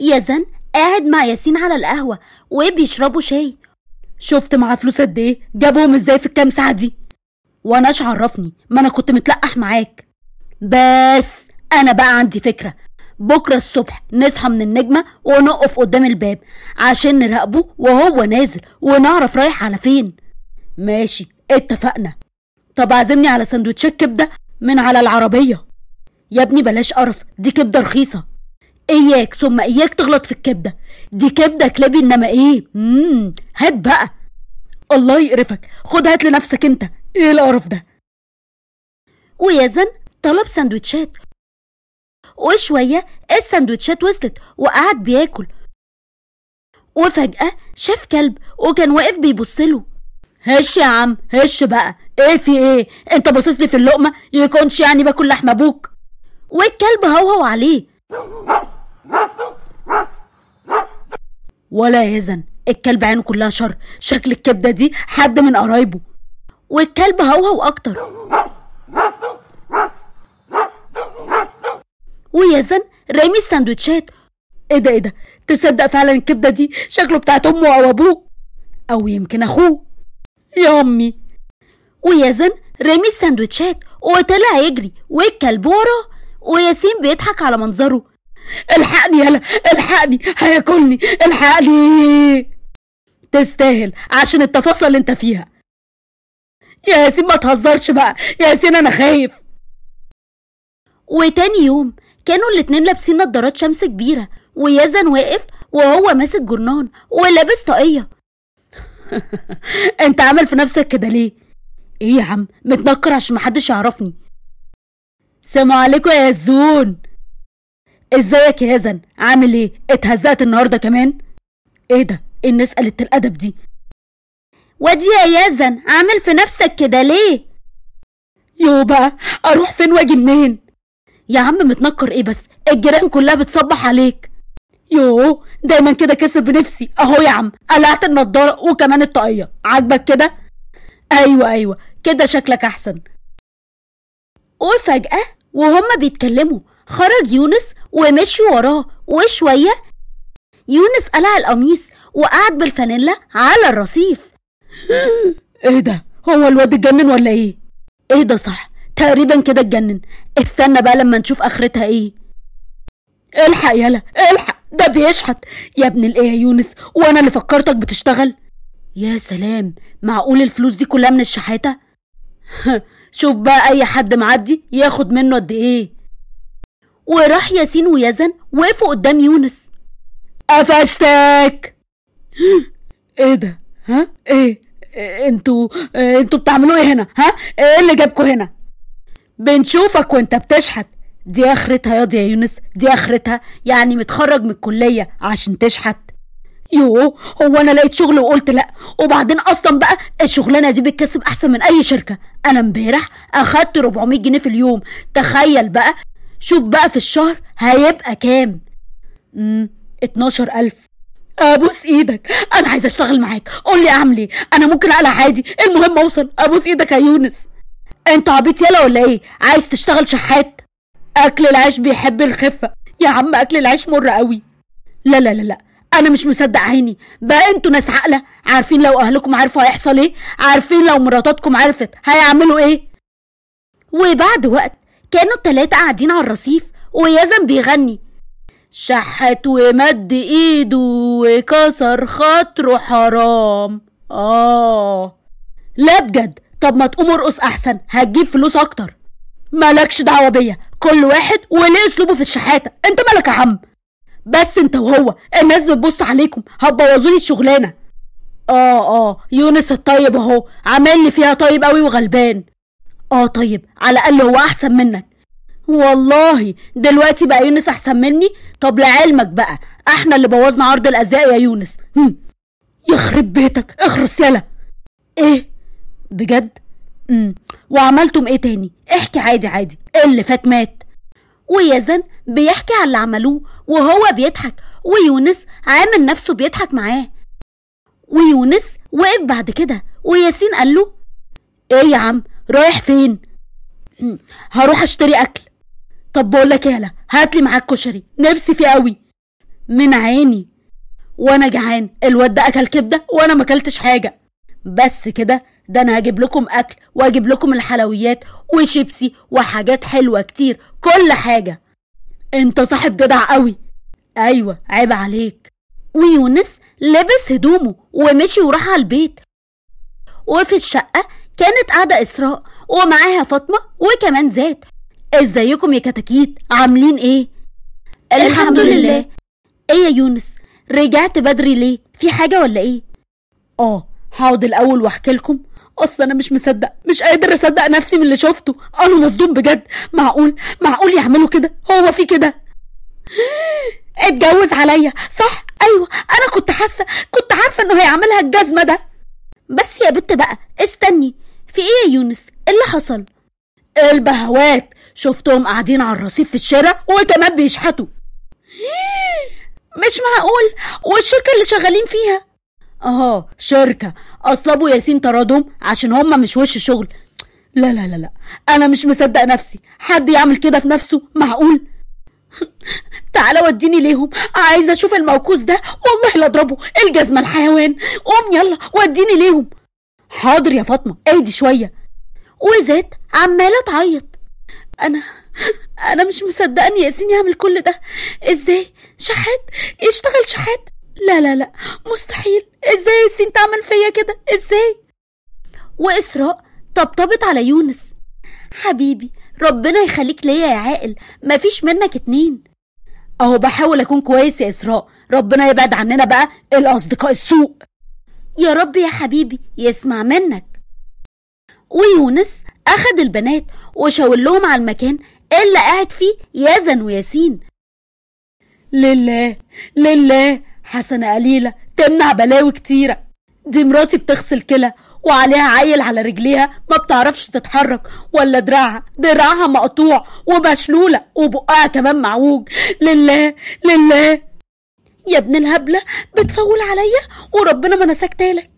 يزن قاعد مع ياسين على القهوة وبيشربوا شاي شفت معاه فلوس قد ايه جابهم ازاي في الكام ساعة دي وناش عرفني ما انا كنت متلقح معاك بس انا بقى عندي فكرة بكرة الصبح نصحى من النجمة ونقف قدام الباب عشان نراقبه وهو نازل ونعرف رايح على فين ماشي اتفقنا طب عزمني على سندوتشات كبدة من على العربية يا ابني بلاش قرف دي كبدة رخيصة اياك ثم اياك تغلط في الكبده دي كبده كلابي انما ايه مم. هات بقى الله يقرفك خد هات لنفسك انت ايه القرف ده ويزن طلب سندوتشات وشوية السندوتشات وصلت وقعد بياكل وفجأة شاف كلب وكان واقف بيبصله هش يا عم هش بقى ايه في ايه انت باصص لي في اللقمة يكونش يعني باكل لحم ابوك والكلب هوهو عليه ولا يزن الكلب عينه كلها شر شكل الكبدة دي حد من قرايبه والكلب هوهو أكتر ويزن رامي السندوتشات ايه ده ايه ده تصدق فعلا الكبدة دي شكله بتاعت أمه أو أبوه أو يمكن أخوه يا أمي ويزن رامي السندوتشات وطلع يجري والكلب وراه وياسين بيضحك على منظره الحقني يلا الحقني هياكلني الحقني تستاهل عشان التفاصيل اللي انت فيها يا ياسين ما تهزرش بقى يا ياسين انا خايف وتاني يوم كانوا الاتنين لابسين نضارات شمس كبيرة ويزن واقف وهو ماسك جرنان ولابس طاقية انت عامل في نفسك كده ليه؟ ايه يا عم متنكر عشان محدش يعرفني سلام عليكم يا زون ازيك يا يزن عامل ايه اتهزقت النهارده كمان ايه ده ايه الناس قالت الادب دي ودي يا يزن عامل في نفسك كده ليه يو بقى اروح فين واجي منين يا عم متنكر ايه بس الجيران كلها بتصبح عليك يو دايما كده كسر بنفسي اهو يا عم قلعت النضاره وكمان الطاقيه عاجبك كده ايوه ايوه كده شكلك احسن وفجاه وهما بيتكلموا خرج يونس ومشي وراه وشوية يونس قلع القميص وقعد بالفانيلا على الرصيف ايه ده هو الواد اتجنن ولا ايه ايه ده صح تقريبا كده اتجنن استنى بقى لما نشوف اخرتها ايه الحق يلا الحق ده بيشحت يا ابن الايه يا يونس وانا اللي فكرتك بتشتغل يا سلام معقول الفلوس دي كلها من الشحاته شوف بقى اي حد معدي ياخد منه قد ايه وراح ياسين ويزن وقفوا قدام يونس قفشتك ايه ده ها ايه انتوا انتوا بتعملوا ايه هنا ها ايه اللي جابكوا هنا بنشوفك وانت بتشحت دي اخرتها ياض يا يونس دي اخرتها يعني متخرج من الكليه عشان تشحت يوه هو انا لقيت شغل وقلت لا وبعدين اصلا بقى الشغلانه دي بتكسب احسن من اي شركه انا امبارح اخدت 400 جنيه في اليوم تخيل بقى شوف بقى في الشهر هيبقى كام امم اتناشر ألف ابوس ايدك انا عايزه اشتغل معاك قول لي اعمل ايه انا ممكن اقلع عادي المهم اوصل ابوس ايدك يا يونس انت عبيط يالا ولا ايه عايز تشتغل شحات اكل العيش بيحب الخفه يا عم اكل العيش مر قوي لا لا لا لا انا مش مصدق عيني بقى انتوا ناس عاقله عارفين لو اهلكم عرفوا هيحصل ايه عارفين لو مراتاتكم عرفت هيعملوا ايه وبعد وقت كانوا التلاتة قاعدين على الرصيف ويزن بيغني شحت ومد ايده وكسر خاطره حرام اه لا بجد طب ما تقوم ارقص احسن هتجيب فلوس اكتر مالكش دعوه بيا كل واحد وليه اسلوبه في الشحاته انت مالك يا عم بس انت وهو الناس بتبص عليكم هتبوظولي الشغلانه اه اه يونس الطيب اهو عاملني لي فيها طيب اوي وغلبان اه طيب على الاقل هو احسن منك والله دلوقتي بقى يونس احسن مني طب لعلمك بقى احنا اللي بوظنا عرض الازاء يا يونس هم. يخرب بيتك اخرس يلا ايه بجد مم. وعملتم ايه تاني احكي عادي عادي اللي فات مات ويزن بيحكي على اللي عملوه وهو بيضحك ويونس عامل نفسه بيضحك معاه ويونس وقف بعد كده وياسين قال له ايه يا عم رايح فين هروح اشتري اكل طب بقول لك إيه يالا هاتلي معاك كشري نفسي فيه قوي من عيني وانا جعان الواد ده اكل كبده وانا ما اكلتش حاجه بس كده ده انا هجيب لكم اكل واجيب لكم الحلويات وشيبسي وحاجات حلوه كتير كل حاجه انت صاحب جدع قوي ايوه عيب عليك ويونس لبس هدومه ومشي وراح على البيت وفي الشقه كانت قاعدة إسراء ومعاها فاطمة وكمان زاد ازيكم يا كتاكيت عاملين ايه؟ الحمد, لله. لله ايه يا يونس رجعت بدري ليه؟ في حاجة ولا ايه؟ اه هقعد الأول واحكي لكم اصل انا مش مصدق مش قادر اصدق نفسي من اللي شفته انا مصدوم بجد معقول معقول يعملوا كده هو في كده اتجوز عليا صح ايوه انا كنت حاسه كنت عارفه انه هيعملها الجزمه ده بس يا بت بقى استني يا يونس اللي حصل البهوات شفتهم قاعدين على الرصيف في الشارع وكمان بيشحتوا مش معقول والشركة اللي شغالين فيها اه شركة اصل ابو ياسين طردهم عشان هما مش وش شغل لا لا لا لا انا مش مصدق نفسي حد يعمل كده في نفسه معقول تعالى وديني ليهم عايزه اشوف الموكوس ده والله لا اضربه الجزمه الحيوان قوم يلا وديني ليهم حاضر يا فاطمه اهدي شويه وذات عمالة تعيط أنا أنا مش مصدقة إن ياسين يعمل كل ده إزاي شحات يشتغل شحات لا لا لا مستحيل إزاي ياسين تعمل فيا كده إزاي وإسراء طبطبت على يونس حبيبي ربنا يخليك ليا يا عاقل مفيش منك اتنين اهو بحاول اكون كويس يا اسراء ربنا يبعد عننا بقى الاصدقاء السوء يا رب يا حبيبي يسمع منك ويونس أخد البنات وشاور لهم على المكان اللي قاعد فيه يزن وياسين لله لله حسنة قليلة تمنع بلاوي كتيرة دي مراتي بتغسل كلى وعليها عيل على رجليها ما بتعرفش تتحرك ولا دراعها دراعها مقطوع ومشلولة وبقها كمان معوج لله لله يا ابن الهبلة بتفول عليا وربنا ما انا ساكتالك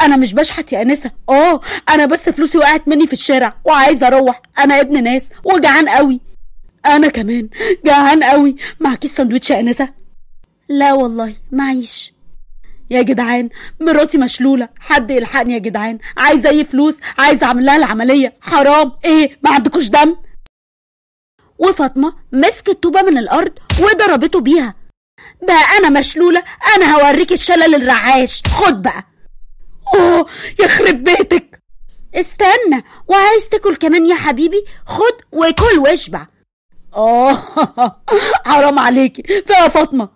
انا مش بشحت يا انسه اه انا بس فلوسي وقعت مني في الشارع وعايزه اروح انا ابن ناس وجعان قوي انا كمان جعان قوي معكيش سندوتش يا انسه لا والله معيش يا جدعان مراتي مشلوله حد يلحقني يا جدعان عايزه اي فلوس عايزه اعمل لها العمليه حرام ايه ما عندكوش دم وفاطمه مسكت طوبه من الارض وضربته بيها بقى انا مشلوله انا هوريك الشلل الرعاش خد بقى اوه يخرب بيتك استنى وعايز تاكل كمان يا حبيبي خد وكل واشبع اه حرام عليكي فيا فاطمه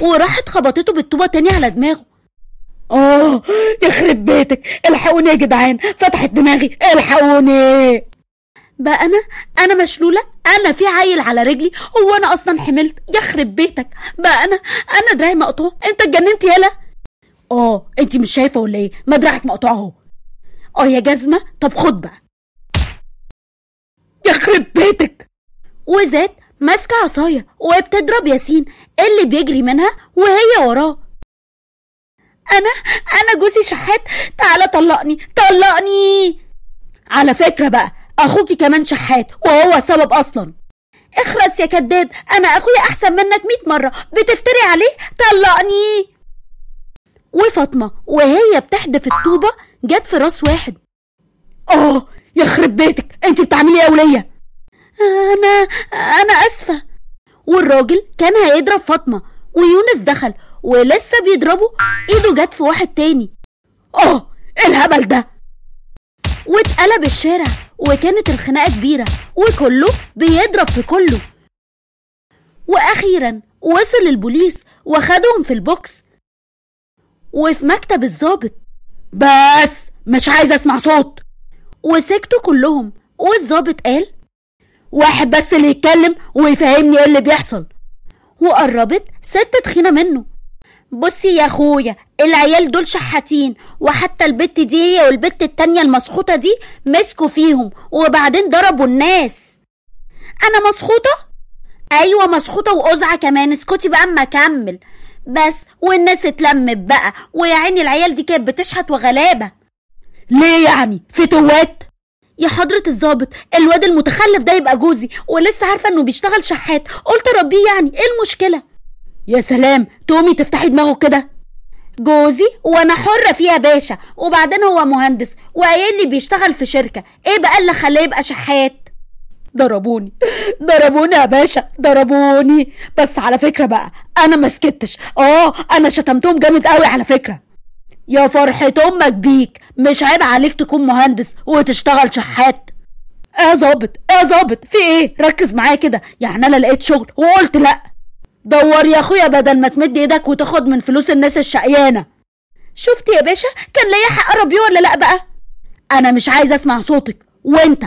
وراحت خبطته بالطوبه تاني على دماغه اه يخرب بيتك الحقوني يا جدعان فتحت دماغي الحقوني بقى انا انا مشلوله انا في عيل على رجلي هو انا اصلا حملت يخرب بيتك بقى انا انا دراعي مقطوع انت اتجننت يالا اه انت مش شايفه ولا ايه ما دراعك مقطوع اهو اه يا جزمه طب خد بقى يخرب بيتك وزاد ماسكه عصايه وبتضرب ياسين اللي بيجري منها وهي وراه انا انا جوزي شحات تعالى طلقني طلقني على فكره بقى اخوكي كمان شحات وهو السبب اصلا اخرس يا كداب انا اخويا احسن منك ميت مره بتفتري عليه طلقني وفاطمة وهي بتحدف الطوبة جت في راس واحد اه يخرب بيتك انت بتعملي ايه يا ولية انا انا اسفة والراجل كان هيضرب فاطمة ويونس دخل ولسه بيضربه ايده جت في واحد تاني اه ايه الهبل ده واتقلب الشارع وكانت الخناقة كبيرة وكله بيضرب في كله وأخيرا وصل البوليس وخدهم في البوكس وفي مكتب الظابط بس مش عايزه اسمع صوت وسكتوا كلهم والظابط قال واحد بس اللي يتكلم ويفهمني ايه اللي بيحصل وقربت ست تخينه منه بصي يا اخويا العيال دول شحاتين وحتى البت دي هي والبت التانية المسخوطة دي مسكوا فيهم وبعدين ضربوا الناس انا مسخوطة ايوه مسخوطة وقزعة كمان اسكتي بقى اما اكمل بس والناس اتلمت بقى ويا عيني العيال دي كانت بتشحت وغلابه ليه يعني فتوات يا حضرة الظابط الواد المتخلف ده يبقى جوزي ولسه عارفة انه بيشتغل شحات قلت ربيه يعني ايه المشكلة يا سلام تقومي تفتحي دماغه كده جوزي وانا حرة فيها يا باشا وبعدين هو مهندس وقايل لي بيشتغل في شركة ايه بقى اللي خلاه يبقى شحات ضربوني ضربوني يا باشا ضربوني بس على فكره بقى انا ما سكتش اه انا شتمتهم جامد قوي على فكره يا فرحة امك بيك مش عيب عليك تكون مهندس وتشتغل شحات ايه ظابط ايه ظابط في ايه ركز معايا كده يعني انا لقيت شغل وقلت لا دور يا اخويا بدل ما تمد ايدك وتاخد من فلوس الناس الشقيانه شفت يا باشا كان ليا حق ربي ولا لا بقى انا مش عايزه اسمع صوتك وانت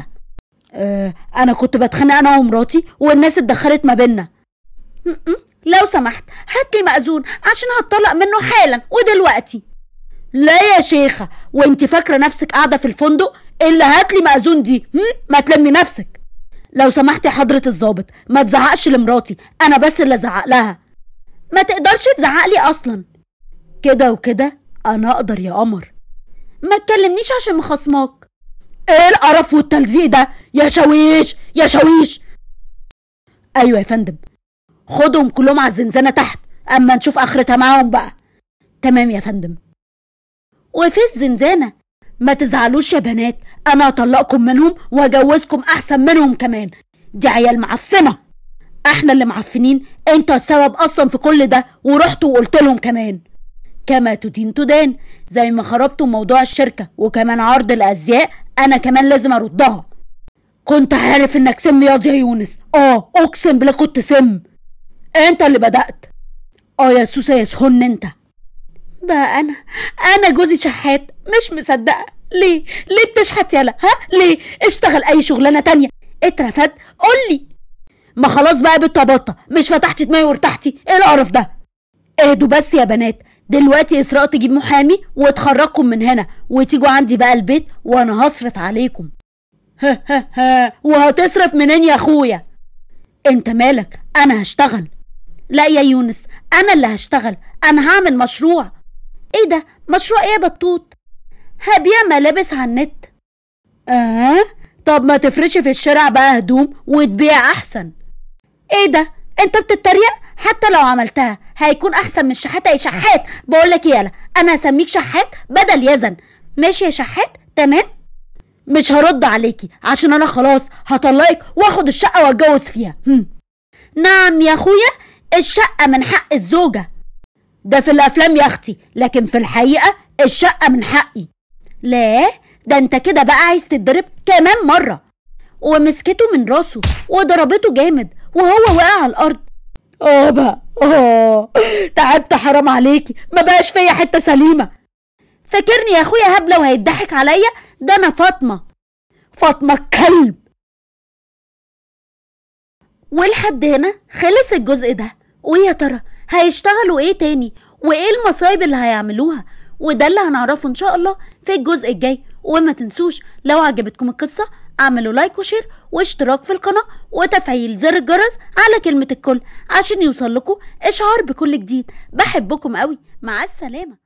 آه انا كنت بتخانق انا ومراتي والناس اتدخلت ما بينا لو سمحت هاتلي مأذون عشان هتطلق منه حالا ودلوقتي لا يا شيخة وانت فاكرة نفسك قاعدة في الفندق إلا هات لي مأذون دي ما تلمي نفسك لو سمحت يا حضرة الظابط ما تزعقش لمراتي أنا بس اللي زعق لها ما تقدرش تزعق لي أصلا كده وكده أنا أقدر يا قمر ما تكلمنيش عشان مخصماك إيه القرف والتلزيق ده يا شاويش يا شاويش ايوه يا فندم خدهم كلهم على الزنزانه تحت اما نشوف اخرتها معاهم بقى تمام يا فندم وفي الزنزانه ما تزعلوش يا بنات انا هطلقكم منهم واجوزكم احسن منهم كمان دي عيال معفنه احنا اللي معفنين انت السبب اصلا في كل ده ورحت وقلت لهم كمان كما تدين تدان زي ما خربتوا موضوع الشركه وكمان عرض الازياء انا كمان لازم اردها كنت عارف انك سم ياض يا يونس اه اقسم بالله كنت سم انت اللي بدأت اه يا سوسة يا سهن انت بقى انا انا جوزي شحات مش مصدقة ليه ليه بتشحت يالا ها ليه اشتغل اي شغلانة تانية اترفد قولي ما خلاص بقى بالطبطة مش فتحتي دماغي وارتحتي ايه القرف ده اهدوا بس يا بنات دلوقتي اسراء تجيب محامي وتخرجكم من هنا وتيجوا عندي بقى البيت وانا هصرف عليكم ها ها ها وهتصرف منين يا اخويا انت مالك انا هشتغل لا يا يونس انا اللي هشتغل انا هعمل مشروع ايه ده مشروع ايه يا بطوط هبيع ملابس على النت اه طب ما تفرشي في الشارع بقى هدوم وتبيع احسن ايه ده انت بتتريق حتى لو عملتها هيكون احسن من شحاته يا شحات بقولك إيه يالا انا هسميك شحات بدل يزن ماشي يا شحات تمام مش هرد عليكي عشان انا خلاص هطلقك واخد الشقه واتجوز فيها هم. نعم يا اخويا الشقه من حق الزوجه ده في الافلام يا اختي لكن في الحقيقه الشقه من حقي لا ده انت كده بقى عايز تتضرب كمان مره ومسكته من راسه وضربته جامد وهو واقع على الارض اه بقى اه تعبت حرام عليكي ما بقاش فيا حته سليمه فاكرني يا اخويا هبله وهيضحك عليا ده أنا فاطمة فاطمة الكلب ولحد هنا خلص الجزء ده ويا ترى هيشتغلوا ايه تاني وايه المصايب اللي هيعملوها وده اللي هنعرفه ان شاء الله في الجزء الجاي وما تنسوش لو عجبتكم القصة اعملوا لايك وشير واشتراك في القناة وتفعيل زر الجرس على كلمة الكل عشان يوصلكوا اشعار بكل جديد بحبكم قوي مع السلامة